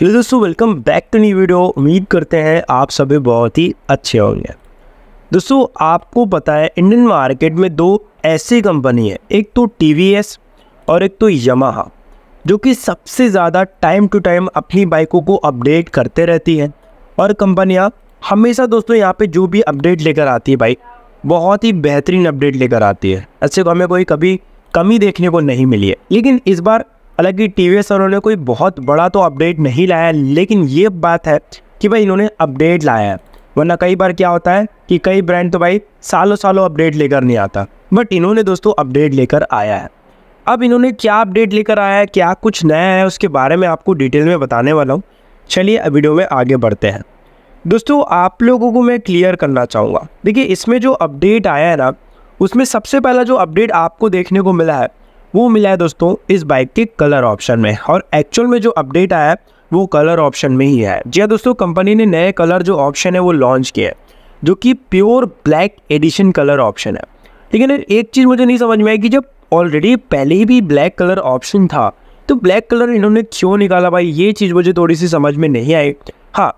hello दोस्तों welcome back to new video उम्मीद करते हैं आप सभी बहुत ही अच्छे होंगे दोस्तों आपको पता है इंडियन मार्केट में दो ऐसी कंपनी है एक तो टी और एक तो यमाहा जो कि सबसे ज़्यादा टाइम टू टाइम अपनी बाइकों को अपडेट करते रहती है और कंपनियाँ हमेशा दोस्तों यहाँ पर जो भी अपडेट लेकर आती है बाइक बहुत ही बेहतरीन अपडेट लेकर आती है ऐसे को तो हमें कोई कभी कमी देखने को नहीं मिली है लेकिन इस बार हालांकि टी वी उन्होंने कोई बहुत बड़ा तो अपडेट नहीं लाया लेकिन ये बात है कि भाई इन्होंने अपडेट लाया है वरना कई बार क्या होता है कि कई ब्रांड तो भाई सालों सालों अपडेट लेकर नहीं आता बट इन्होंने दोस्तों अपडेट लेकर आया है अब इन्होंने क्या अपडेट लेकर आया है क्या कुछ नया है उसके बारे में आपको डिटेल में बताने वाला हूँ चलिए वीडियो में आगे बढ़ते हैं दोस्तों आप लोगों को मैं क्लियर करना चाहूँगा देखिए इसमें जो अपडेट आया है ना उसमें सबसे पहला जो अपडेट आपको देखने को मिला है वो मिला है दोस्तों इस बाइक के कलर ऑप्शन में और एक्चुअल में जो अपडेट आया है वो कलर ऑप्शन में ही है जी हाँ दोस्तों कंपनी ने नए कलर जो ऑप्शन है वो लॉन्च किया है जो कि pure black edition colour option है लेकिन एक चीज़ मुझे नहीं समझ में आई कि जब ऑलरेडी पहले ही भी ब्लैक कलर ऑप्शन था तो ब्लैक कलर इन्होंने क्यों निकाला भाई ये चीज़ मुझे थोड़ी सी समझ में नहीं आई हाँ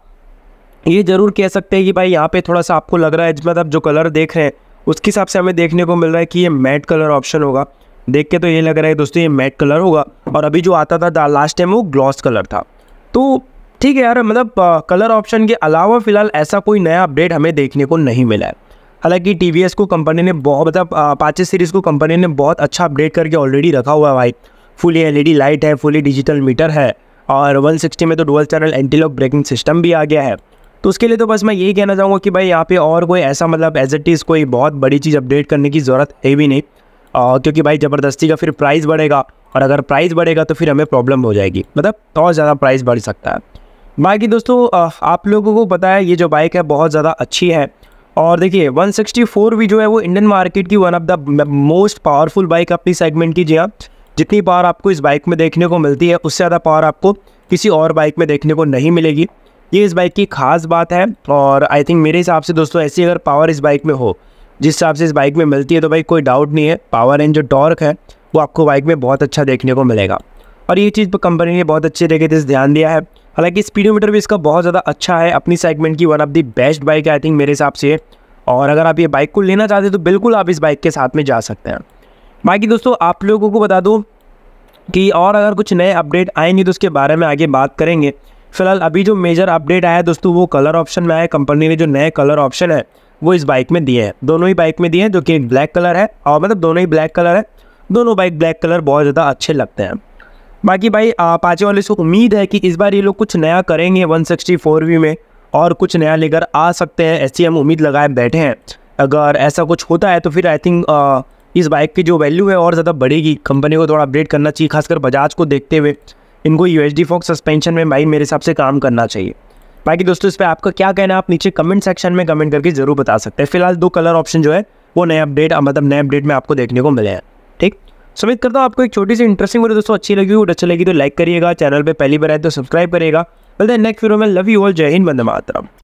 ये ज़रूर कह सकते हैं कि भाई यहाँ पे थोड़ा सा आपको लग रहा है मतलब आप जो कलर देख रहे हैं उसके हिसाब से हमें देखने को मिल रहा है कि ये मैट कलर ऑप्शन होगा देख के तो ये लग रहा है दोस्तों ये मैट कलर होगा और अभी जो आता था लास्ट टाइम वो ग्लॉस कलर था तो ठीक है यार मतलब कलर ऑप्शन के अलावा फ़िलहाल ऐसा कोई नया अपडेट हमें देखने को नहीं मिला है हालांकि टी को कंपनी ने बहुत मतलब पाचे सीरीज़ को कंपनी ने बहुत अच्छा अपडेट करके ऑलरेडी रखा हुआ है भाई फुली एलईडी लाइट है फुली डिजिटल मीटर है और 160 में तो dual channel antilock braking system भी आ गया है तो उसके लिए तो बस मैं यही कहना चाहूँगा कि भाई यहाँ पे और कोई ऐसा मतलब एज एट इज़ कोई बहुत बड़ी चीज़ अपडेट करने की ज़रूरत है भी नहीं क्योंकि भाई ज़बरदस्ती का फिर प्राइस बढ़ेगा और अगर प्राइस बढ़ेगा तो फिर हमें प्रॉब्लम हो जाएगी मतलब और ज़्यादा प्राइस बढ़ सकता है बाकी दोस्तों आप लोगों को पता है ये जो बाइक है बहुत ज़्यादा अच्छी है और देखिए 164 भी जो है वो इंडियन मार्केट की one of the most powerful bike अपनी सेगमेंट की जी हाँ जितनी पावर आपको इस बाइक में देखने को मिलती है उससे ज़्यादा पावर आपको किसी और बाइक में देखने को नहीं मिलेगी ये इस बाइक की खास बात है और आई थिंक मेरे हिसाब से दोस्तों ऐसी अगर पावर इस बाइक में हो जिस हिसाब से इस बाइक में मिलती है तो भाई कोई डाउट नहीं है पावर एंड जो टॉर्क है वो आपको बाइक में बहुत अच्छा देखने को मिलेगा और ये चीज़ पर कंपनी ने बहुत अच्छे तरीके से ध्यान दिया है हालांकि स्पीडोमीटर भी इसका बहुत ज़्यादा अच्छा है अपनी सेगमेंट की one of the best bike I think मेरे हिसाब से और अगर आप ये बाइक को लेना चाहते हैं तो बिल्कुल आप इस बाइक के साथ में जा सकते हैं बाकी दोस्तों आप लोगों को बता दूँ कि और अगर कुछ नए अपडेट आएंगे तो उसके बारे में आगे बात करेंगे फिलहाल अभी जो मेजर अपडेट आया दोस्तों वो कलर ऑप्शन में आया कंपनी ने जो नए कलर ऑप्शन है वो इस बाइक में दिए हैं दोनों ही बाइक में दिए हैं जो कि एक ब्लैक कलर है और मतलब दोनों ही ब्लैक कलर है दोनों बाइक ब्लैक कलर बहुत ज़्यादा अच्छे लगते हैं बाकी भाई पाचे वाले से उम्मीद है कि इस बार ये लोग कुछ नया करेंगे वन वी में और कुछ नया लेकर आ सकते हैं ऐसी हम उम्मीद लगाए बैठे हैं अगर ऐसा कुछ होता है तो फिर आई थिंक इस बाइक की जो वैल्यू है और ज़्यादा बढ़ेगी कंपनी को थोड़ा अपडेट करना चाहिए खासकर बजाज को देखते हुए इनको U H D fork suspension में भाई मेरे हिसाब से काम करना चाहिए बाकी दोस्तों इस पर आपका क्या कहना है आप नीचे कमेंट सेक्शन में कमेंट करके जरूर बता सकते हैं फिलहाल दो कलर ऑप्शन जो है वो नए अपडेट मतलब नए अपडेट में आपको देखने को मिले हैं ठीक समित करता हूँ आपको एक छोटी सी इंटरेस्टिंग वीडियो दोस्तों अच्छी लगी हो अच्छी लगी तो लाइक करिएगा चैनल पर पहली बार आए तो सब्सक्राइब करेगा बोलते हैं नेक्स्ट वीडियो में लव यू ऑल जय हिंद बंदे मातरम